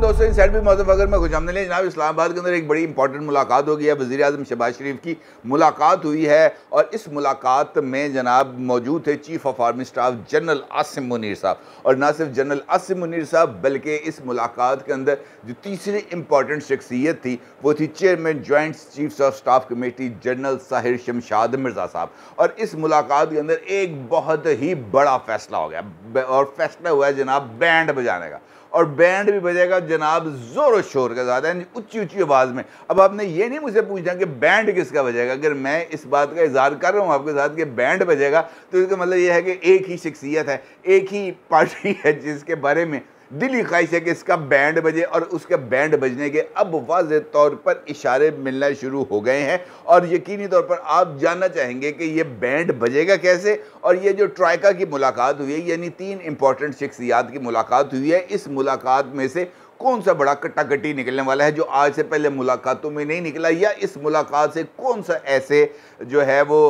दोस्तों इन साइड भी मौजूद अगर मैं खुशाम लें जनाब इस्लामाबाद के अंदर एक बड़ी इंपॉर्टेंट मुलाकात हो गई है वजी अजम शबाज शरीफ की मुलाकात हुई है और इस मुलाकात में जनाब मौजूद थे chief of army staff general Asim Munir साहब और ना सिर्फ जनरल आसिम मुनीर साहब बल्कि इस मुलाकात के अंदर जो तीसरी इंपॉर्टेंट शख्सियत थी वो थी chairman joint chief of staff committee general Sahir Shamshad Mirza साहब और इस मुलाकात के अंदर एक बहुत ही बड़ा फैसला हो गया और फैसला हुआ है जनाब बैंड बजाने का और बैंड भी बजेगा जनाब ज़ोर शोर के साथ यानी ऊंची ऊंची आवाज़ में अब आपने ये नहीं मुझसे पूछना कि बैंड किसका बजेगा अगर मैं इस बात का इजहार कर रहा हूँ आपके साथ कि बैंड बजेगा तो इसका मतलब यह है कि एक ही शख्सियत है एक ही पार्टी है जिसके बारे में दिली ख्वाहिश है कि इसका बैंड बजे और उसके बैंड बजने के अब वाज तौर पर इशारे मिलना शुरू हो गए हैं और यकीनी तौर पर आप जानना चाहेंगे कि ये बैंड बजेगा कैसे और ये जो ट्राइका की मुलाकात हुई है यानी तीन इंपॉर्टेंट शख्सियात की मुलाकात हुई है इस मुलाकात में से कौन सा बड़ा कट्टाकट्टी निकलने वाला है जो आज से पहले मुलाकातों में नहीं निकला या इस मुलाकात से कौन सा ऐसे जो है वो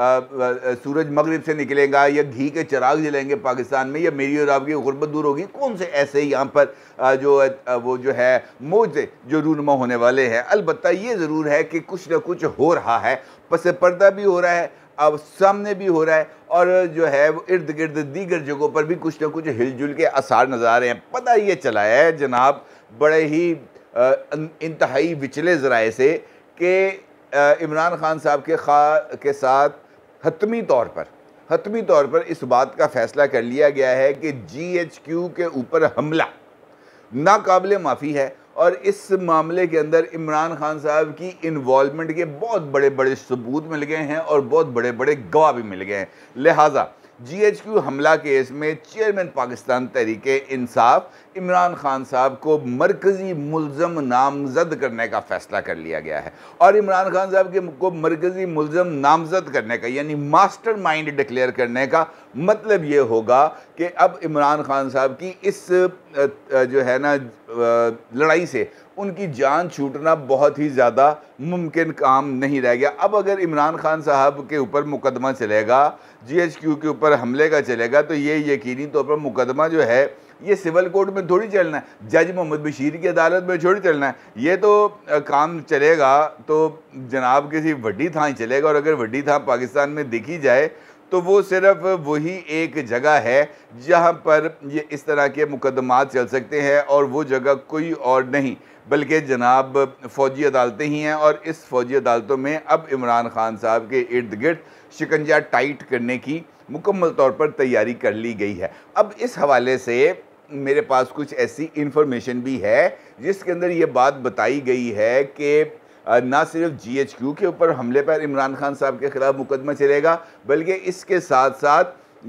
सूरज मगरब से निकलेगा या घी के चराग जलेंगे पाकिस्तान में या मेरी और आपकी गुर्बत दूर होगी कौन से ऐसे यहाँ पर आ, जो आ, वो जो है मोजे जो रूनमा होने वाले हैं अलबत् ये ज़रूर है कि कुछ ना कुछ हो रहा है पस पर्दा भी हो रहा है अब सामने भी हो रहा है और जो है वो इर्द गिर्द दीगर जगहों पर भी कुछ ना कुछ हिलजुल के आसार नज़र आ रहे हैं पता ये चला है जनाब बड़े ही इंतहाई विचले ज़राए से कि इमरान खान साहब के खा के साथ हतमी तौर पर हतमी तौर पर इस बात का फैसला कर लिया गया है कि जीएचक्यू के ऊपर हमला नाकबिल माफ़ी है और इस मामले के अंदर इमरान खान साहब की इन्वॉलमेंट के बहुत बड़े बड़े सबूत मिल गए हैं और बहुत बड़े बड़े गवाह भी मिल गए हैं लिहाजा जीएचक्यू हमला केस में चेयरमैन पाकिस्तान तहरीक इंसाफ इमरान खान साहब को मरकज़ी मुलम नामजद करने का फ़ैसला कर लिया गया है और इमरान खान साहब के को मरकज़ी मुलम नामजद करने का यानी मास्टर माइंड डिक्लेयर करने का मतलब ये होगा कि अब इमरान खान साहब की इस जो है ना लड़ाई से उनकी जान छूटना बहुत ही ज़्यादा मुमकिन काम नहीं रह गया अब अगर इमरान खान साहब के ऊपर मुकदमा चलेगा जीएचक्यू के ऊपर हमले का चलेगा तो ये यकीनी तौर पर मुकदमा जो है ये सिविल कोर्ट में थोड़ी चलना है जज मोहम्मद बशीर की अदालत में थोड़ी चलना है ये तो काम चलेगा तो जनाब किसी वड्डी थां चलेगा और अगर वड्डी थां पाकिस्तान में देखी जाए तो वो सिर्फ वही एक जगह है जहाँ पर ये इस तरह के मुकदमात चल सकते हैं और वो जगह कोई और नहीं बल्कि जनाब फ़ौजी अदालतें ही हैं और इस फ़ौजी अदालतों में अब इमरान खान साहब के इर्द गिर्द शिकंजा टाइट करने की मुकम्मल तौर पर तैयारी कर ली गई है अब इस हवाले से मेरे पास कुछ ऐसी इन्फॉर्मेशन भी है जिसके अंदर ये बात बताई गई है कि ना सिर्फ जीएचक्यू के ऊपर हमले पर इमरान खान साहब के ख़िलाफ़ मुकदमा चलेगा बल्कि इसके साथ साथ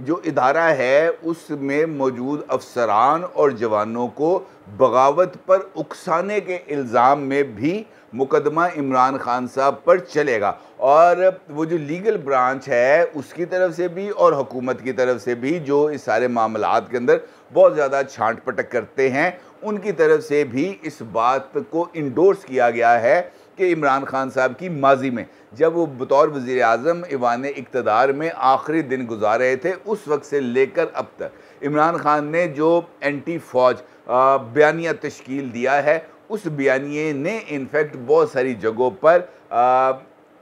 जो इदारा है उसमें मौजूद अफसरान और जवानों को बगावत पर उकसाने के इल्ज़ाम में भी मुकदमा इमरान खान साहब पर चलेगा और वो जो लीगल ब्रांच है उसकी तरफ से भी और हुकूमत की तरफ से भी जो इस सारे मामलों के अंदर बहुत ज़्यादा छांट पटक करते हैं उनकी तरफ से भी इस बात को इंडोर्स किया गया है कि इमरान खान साहब की माजी में जब वो बतौर वज़ी अजम ईवान इकतदार में आखिरी दिन गुजार रहे थे उस वक्त से लेकर अब तक इमरान खान ने जो एंटी फौज बयानिया तश्कील दिया है उस बयानिए ने इनफेक्ट बहुत सारी जगहों पर आ,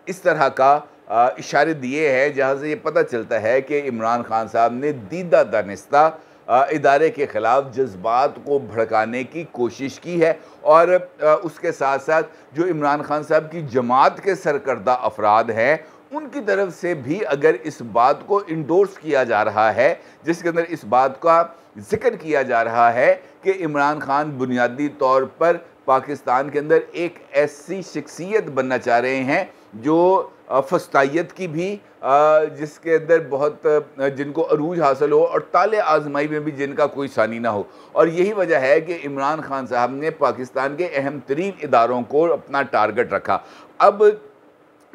इस तरह का इशारे दिए हैं जहाँ से ये पता चलता है कि इमरान खान साहब ने दीदा दानिस्ता इदारे के ख़िलाफ़ जज्बात को भड़काने की कोशिश की है और उसके साथ साथ जो इमरान खान साहब की जमात के सरकर्दा अफराद हैं उनकी तरफ से भी अगर इस बात को इंडोर्स किया जा रहा है जिसके अंदर इस बात का जिक्र किया जा रहा है कि इमरान खान बुनियादी तौर पर पाकिस्तान के अंदर एक ऐसी शख्सियत बनना चाह रहे हैं जो फस्तायत की भी जिसके अंदर बहुत जिनको अरूज हासिल हो और ताले आजमाई में भी जिनका कोई सानी ना हो और यही वजह है कि इमरान खान साहब ने पाकिस्तान के अहम तरीन इदारों को अपना टारगेट रखा अब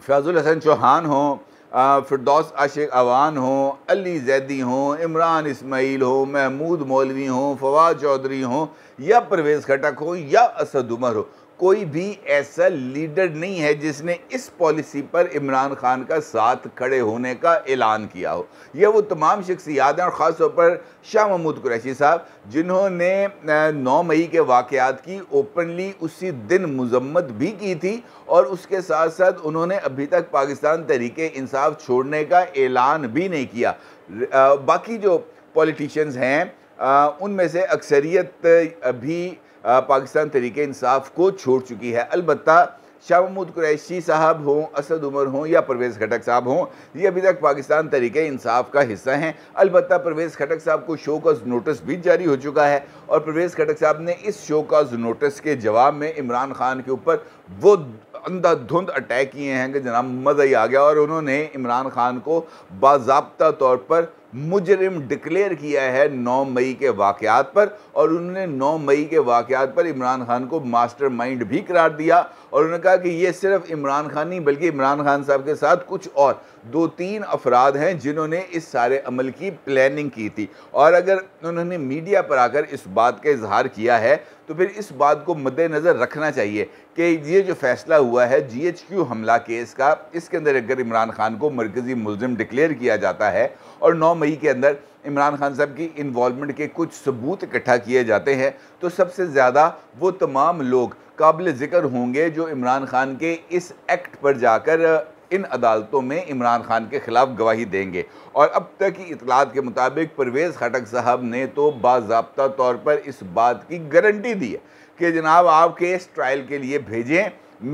फैज़ुल हसन चौहान हों फिरदौस आशिक अवान हों अली जैदी हों इमरान इसमाइल हों महमूद मौलवी हों फवाद चौधरी हों या परवेज़ खटक हों या असद उमर हो कोई भी ऐसा लीडर नहीं है जिसने इस पॉलिसी पर इमरान खान का साथ खड़े होने का ऐलान किया हो यह वो तमाम शख्सियात हैं और ख़ास तौर पर शाह महमूद कुरैशी साहब जिन्होंने 9 मई के वाक़ात की ओपनली उसी दिन मजम्मत भी की थी और उसके साथ साथ उन्होंने अभी तक पाकिस्तान तरीके इंसाफ छोड़ने का ऐलान भी नहीं किया बाकी जो पॉलिटिशियंस हैं उनमें से अक्सरियत भी पाकिस्तान तरीके इंसाफ को छोड़ चुकी है अलबत् शाह महमूद कुरैशी साहब हों असद उमर हों या परवेज़ खटक साहब हों ये अभी तक पाकिस्तान तरीके इंसाफ का हिस्सा हैं अलबत् परवेज़ खटक साहब को शो काज नोटिस भी जारी हो चुका है और परवेज़ खटक साहब ने इस शो काज नोटिस के जवाब में इमरान खान के ऊपर वो अंधाधुंध अटैक किए हैं कि जनाब मज़ा ही आ गया और उन्होंने इमरान खान को बाबा तौर पर मुजरिम डिक्लेयर किया है 9 मई के वाकयात पर और उन्होंने 9 मई के वाकयात पर इमरान खान को मास्टरमाइंड भी करार दिया और उन्होंने कहा कि ये सिर्फ इमरान खान नहीं बल्कि इमरान खान साहब के साथ कुछ और दो तीन अफराद हैं जिन्होंने इस सारे अमल की प्लानिंग की थी और अगर उन्होंने मीडिया पर आकर इस बात का इजहार किया है तो फिर इस बात को मद्देनज़र रखना चाहिए कि ये जो फैसला हुआ है क्यू हमला केस का इसके अंदर अगर इमरान खान को मरकज़ी मुलम डिक्लेयर किया जाता है और नौ मई के अंदर इमरान खान साहब की इन्वॉलमेंट के कुछ सबूत इकट्ठा किए जाते हैं तो सबसे ज़्यादा वो तमाम लोग काबिल ज़िक्र होंगे जो इमरान खान के इस एक्ट पर जाकर इन अदालतों में इमरान खान के ख़िलाफ़ गवाही देंगे और अब तक की इतलात के मुताबिक परवेज़ खटक साहब ने तो बाबा तौर पर इस बात की गारंटी दी है कि जनाब आप इस ट्रायल के लिए भेजें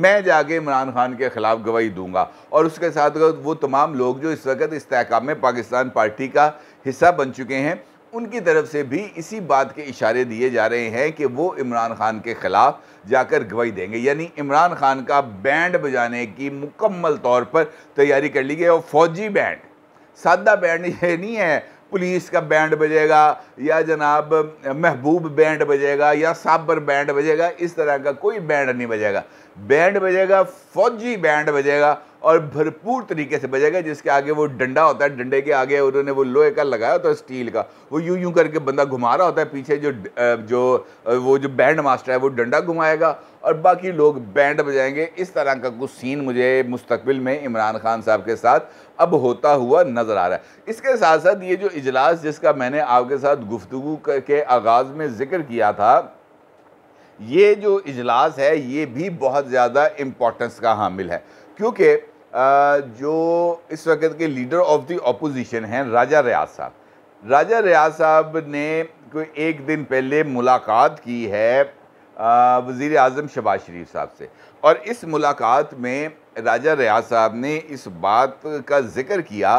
मैं जाके इमरान खान के ख़िलाफ़ गवाही दूंगा और उसके साथ वो तमाम लोग जो इस वक्त इस तहकाम में पाकिस्तान पार्टी का हिस्सा बन चुके हैं उनकी तरफ से भी इसी बात के इशारे दिए जा रहे हैं कि वो इमरान खान के ख़िलाफ़ जाकर गवाही देंगे यानी इमरान खान का बैंड बजाने की मुकम्मल तौर पर तैयारी कर ली गई और फौजी बैंड सादा बैंड ये नहीं है पुलिस का बैंड बजेगा या जनाब महबूब बैंड बजेगा या साबर बैंड बजेगा इस तरह का कोई बैंड नहीं बजेगा बैंड बजेगा फौजी बैंड बजेगा और भरपूर तरीके से बजेगा जिसके आगे वो डंडा होता है डंडे के आगे उन्होंने वो लोहे का लगाया होता है स्टील का वो यूं यूं करके बंदा घुमा रहा होता है पीछे जो जो वो जो बैंड मास्टर है वो डंडा घुमाएगा और बाकी लोग बैंड बजाएंगे इस तरह का कुछ सीन मुझे मुस्तबिल में इमरान खान साहब के साथ अब होता हुआ नज़र आ रहा है इसके साथ साथ ये जो इजलास जिसका मैंने आपके साथ गुफ्तु के आगाज़ में ज़िक्र किया था ये जो इजलास है ये भी बहुत ज़्यादा इम्पोर्टेंस का हामिल है क्योंकि जो इस वक्त के लीडर ऑफ द अपोजिशन हैं राजा रियाज साहब राजा रियाज साहब ने कोई एक दिन पहले मुलाकात की है वज़ी अजम शबाज शरीफ साहब से और इस मुलाकात में राजा रियाज साहब ने इस बात का जिक्र किया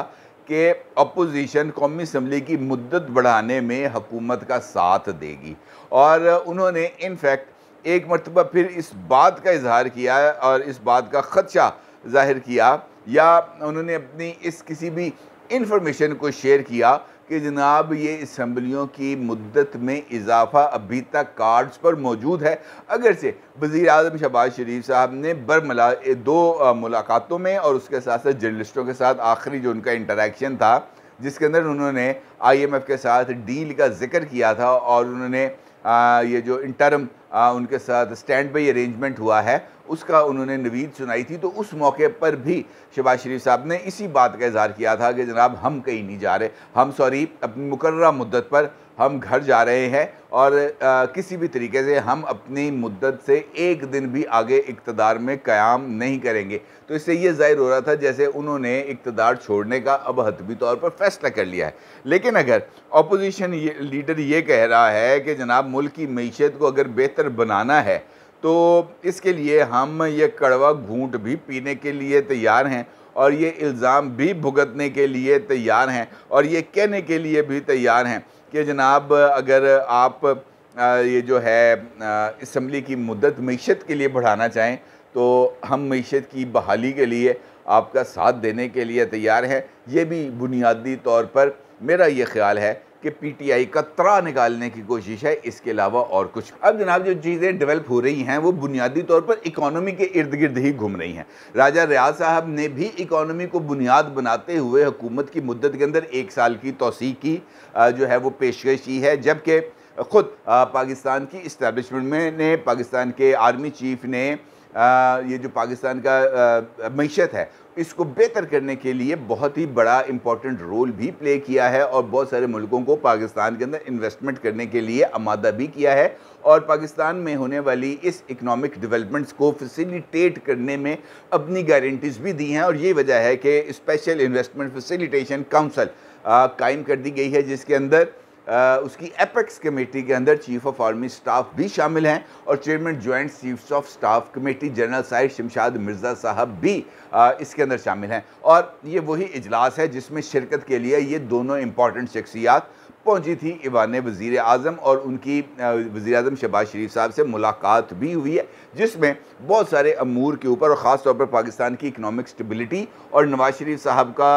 कि अपोजिशन कौमी असम्बली की मदत बढ़ाने में हुकूमत का साथ देगी और उन्होंने इनफैक्ट एक मरतबा फिर इस बात का इजहार किया और इस बात का ख़दशा ज़ाहिर किया या उन्होंने अपनी इस किसी भी इंफॉर्मेशन को शेयर किया कि जनाब ये इसम्बलियों की मुद्दत में इजाफा अभी तक कार्ड्स पर मौजूद है अगर से वज़ी अजम शहबाज शरीफ साहब ने बरमला दो मुलाकातों में और उसके साथ साथ जर्नलिस्टों के साथ आखिरी जो उनका इंटरेक्शन था जिसके अंदर उन्होंने आई एम एफ़ के साथ डील का जिक्र किया था और उन्होंने आ, ये जो इंटरम आ, उनके साथ स्टैंड बाई अरेंजमेंट हुआ है उसका उन्होंने नवीद सुनाई थी तो उस मौके पर भी शबाज शरीफ साहब ने इसी बात का इजहार किया था कि जनाब हम कहीं नहीं जा रहे हम सॉरी अपनी मुकर्रा मुद्दत पर हम घर जा रहे हैं और आ, किसी भी तरीके से हम अपनी मुद्दत से एक दिन भी आगे इकतदार में क़्याम नहीं करेंगे तो इससे ये जाहिर हो रहा था जैसे उन्होंने इकतदार छोड़ने का अब हतमी तौर पर फैसला कर लिया है लेकिन अगर अपोजिशन लीडर ये कह रहा है कि जनाब मुल्क की मीशत को अगर बेहतर बनाना है तो इसके लिए हम ये कड़वा घूंट भी पीने के लिए तैयार हैं और ये इल्ज़ाम भी भुगतने के लिए तैयार हैं और ये कहने के लिए भी तैयार हैं कि जनाब अगर आप ये जो है इसम्बली की मदत मीशत के लिए बढ़ाना चाहें तो हम मीशत की बहाली के लिए आपका साथ देने के लिए तैयार हैं ये भी बुनियादी तौर पर मेरा ये ख्याल है कि पीटीआई का त्रा निकालने की कोशिश है इसके अलावा और कुछ अब जनाब जो चीज़ें डेवलप हो रही हैं वो बुनियादी तौर पर इकॉनमी के इर्द गिर्द ही घूम रही हैं राजा रियाज साहब ने भी इकॉनमी को बुनियाद बनाते हुए हुकूमत की मदत के अंदर एक साल की तोसी की जो है वो पेशकश की है जबकि ख़ुद पाकिस्तान की इस्टबलिशमेंट में ने पाकिस्तान के आर्मी चीफ ने आ, ये जो पाकिस्तान का मीशत है इसको बेहतर करने के लिए बहुत ही बड़ा इम्पॉर्टेंट रोल भी प्ले किया है और बहुत सारे मुल्कों को पाकिस्तान के अंदर इन्वेस्टमेंट करने के लिए आमादा भी किया है और पाकिस्तान में होने वाली इस इकोनॉमिक डेवलपमेंट्स को फैसिलिटेट करने में अपनी गारंटीज़ भी दी हैं और ये वजह है कि स्पेशल इन्वेस्टमेंट फैसिलिटेशन काउंसिल कायम कर दी गई है जिसके अंदर उसकी एपेक्स कमेटी के अंदर चीफ ऑफ आर्मी स्टाफ भी शामिल हैं और chairman joint chiefs of staff committee general साहिब शमशाद मिर्ज़ा साहब भी इसके अंदर शामिल हैं और ये वही इजलास है जिसमें शिरकत के लिए ये दोनों इंपॉर्टेंट शख्सियात पहुंची थी इवान वज़ी अजम और उनकी वज़ी अजम शहबाज शरीफ साहब से मुलाकात भी हुई है जिसमें बहुत सारे अमूर के ऊपर और ख़ास तौर पर पाकिस्तान की इकनॉमिक स्टेबिलिटी और नवाज शरीफ साहब का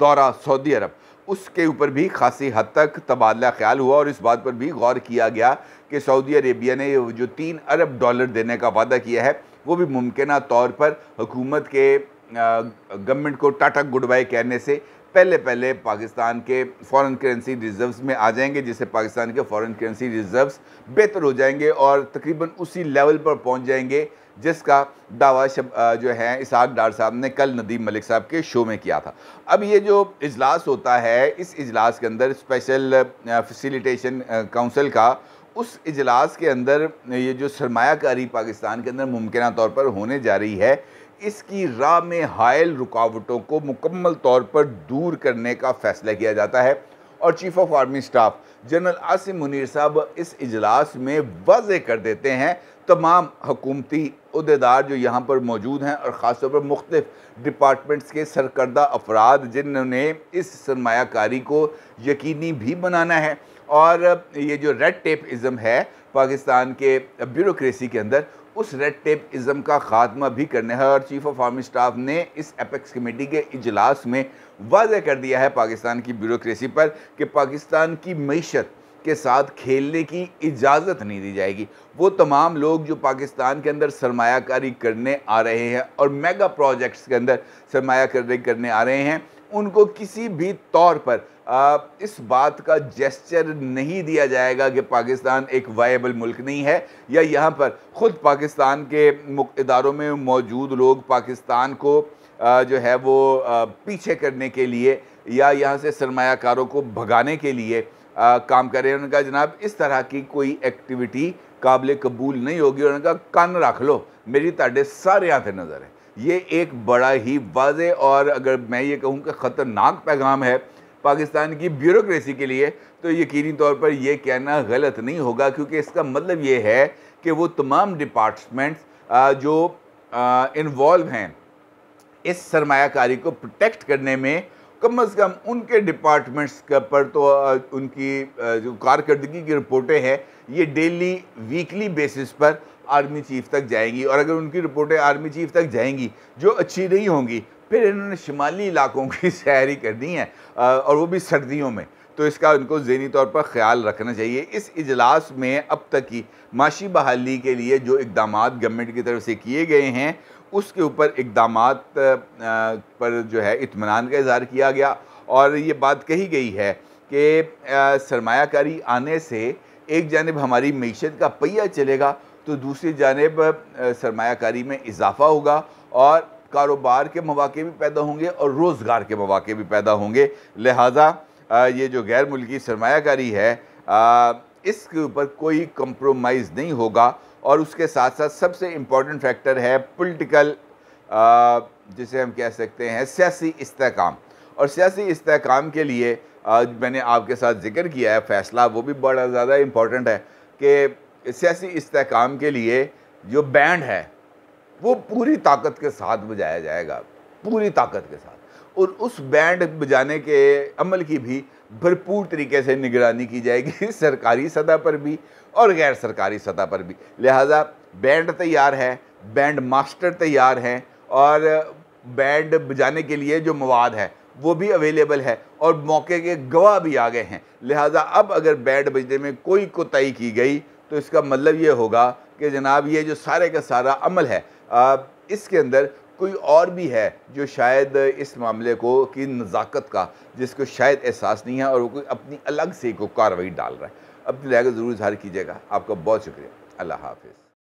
दौरा सऊदी अरब उसके ऊपर भी खासी हद तक तबादला ख्याल हुआ और इस बात पर भी गौर किया गया कि सऊदी अरेबिया ने जो तीन अरब डॉलर देने का वादा किया है वो भी मुमकिन तौर पर हुकूमत के गवर्नमेंट को टाटा गुड बाई कहने से पहले पहले पाकिस्तान के फॉरेन करेंसी रिजर्व्स में आ जाएंगे जिससे पाकिस्तान के फॉरेन करेंसी रिजर्व्स बेहतर हो जाएंगे और तकरीबन उसी लेवल पर पहुंच जाएंगे जिसका दावा शब, जो है इसहाक डार साहब ने कल नदीम मलिक साहब के शो में किया था अब ये जो इजलास होता है इस इजलास के अंदर स्पेशल फैसिलिटेशन काउंसिल का उस इजलास के अंदर ये जो सरमाकारी पाकिस्तान के अंदर मुमकिन तौर पर होने जा रही है इसकी राह में हायल रुकावटों को मुकम्मल तौर पर दूर करने का फ़ैसला किया जाता है और chief of army staff general Asim Munir साहब इस इजलास में वाज कर देते हैं तमाम हकूमती अहदेदार जो यहाँ पर मौजूद हैं और ख़ास तौर पर मुख्तफ डिपार्टमेंट्स के सरकर्दा अफराद जिन्होंने इस सरमाकारी को यकीनी भी बनाना है और ये जो रेड टेप इज़म है पाकिस्तान के ब्यूरोसी के अंदर उस रेड टेप इज़म का ख़ात्मा भी करना है और चीफ़ ऑफ आर्मी स्टाफ ने इस अपेक्स कमेटी के इजलास में वाजह कर दिया है पाकिस्तान की ब्यूरोसी पर कि पाकिस्तान की मीशत के साथ खेलने की इजाज़त नहीं दी जाएगी वो तमाम लोग जो पाकिस्तान के अंदर सरमाकारी करने आ रहे हैं और मेगा प्रोजेक्ट्स के अंदर सरमाकारी करने आ रहे हैं उनको किसी भी तौर पर आ, इस बात का जेस्चर नहीं दिया जाएगा कि पाकिस्तान एक वायबल मुल्क नहीं है या यहाँ पर ख़ुद पाकिस्तान के इदारों में मौजूद लोग पाकिस्तान को आ, जो है वो आ, पीछे करने के लिए या यहाँ से सरमाकारों को भगाने के लिए आ, काम करें उन्होंने कहा जनाब इस तरह की कोई एक्टिविटी काबिल कबूल नहीं होगी उन्होंने कहा कान रख लो मेरी ताडे सारे हाथ नज़र है ये एक बड़ा ही वाज और अगर मैं ये कहूँ कि ख़तरनाक पैगाम है पाकिस्तान की ब्यूरोक्रेसी के लिए तो यकीनी तौर पर यह कहना गलत नहीं होगा क्योंकि इसका मतलब ये है कि वो तमाम डिपार्टमेंट्स जो इन्वॉल्व हैं इस सरमाकारी को प्रोटेक्ट करने में कम अज़ कम उनके डिपार्टमेंट्स पर तो उनकी जो कारकर्दगी की रिपोर्टें हैं ये डेली वीकली बेसिस पर आर्मी चीफ तक जाएंगी और अगर उनकी रिपोर्टें आर्मी चीफ तक जाएंगी जो अच्छी नहीं होंगी फिर इन्होंने शिमाली इलाकों की सैरी करनी है और वो भी सर्दियों में तो इसका उनको जहनी तौर पर ख्याल रखना चाहिए इस इजलास में अब तक की माशी बहाली के लिए जो इकदाम गवर्नमेंट की तरफ से किए गए हैं उसके ऊपर इकदाम पर जो है इतमान का इजहार किया गया और ये बात कही गई है कि सरमाकारी आने से एक जानब हमारी मीशत का पहिया चलेगा तो दूसरी जानब सरमाकारी में इजाफा होगा और कारोबार के मौाक़े भी पैदा होंगे और रोज़गार के मौाक़े भी पैदा होंगे लिहाजा ये जो गैर मुल्की सरमाकारी है इसके ऊपर कोई कंप्रोमाइज़ नहीं होगा और उसके साथ साथ सबसे इम्पॉर्टेंट फैक्टर है पोलिटिकल जिसे हम कह सकते हैं सियासी इसकाम और सियासी इसकाम के लिए आज मैंने आपके साथ जिक्र किया है फैसला वो भी बड़ा ज़्यादा इम्पॉर्टेंट है कि सियासी इसकाम के लिए जो बैंड है वो पूरी ताकत के साथ बजाया जाएगा पूरी ताकत के साथ और उस बैंड बजाने के अमल की भी भरपूर तरीके से निगरानी की जाएगी सरकारी सतह पर भी और गैर सरकारी सतह पर भी लिहाजा बैंड तैयार है बैंड मास्टर तैयार हैं और बैंड बजाने के लिए जो मवाद है वो भी अवेलेबल है और मौके के गवाह भी आ गए हैं लिहाजा अब अगर बैंड बजने में कोई कोताही की गई तो इसका मतलब ये होगा कि जनाब ये जो सारे का सारा अमल है आ, इसके अंदर कोई और भी है जो शायद इस मामले को की नज़ाकत का जिसको शायद एहसास नहीं है और वो कोई अपनी अलग से को कार्रवाई डाल रहा है अपनी राय ज़रूर इजहार कीजिएगा आपका बहुत शुक्रिया अल्लाह हाफिज़